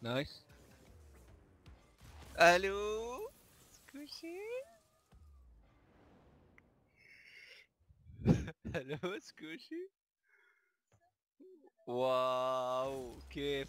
Nice. Hello, Squishy Hello, Squishy Wow, okay.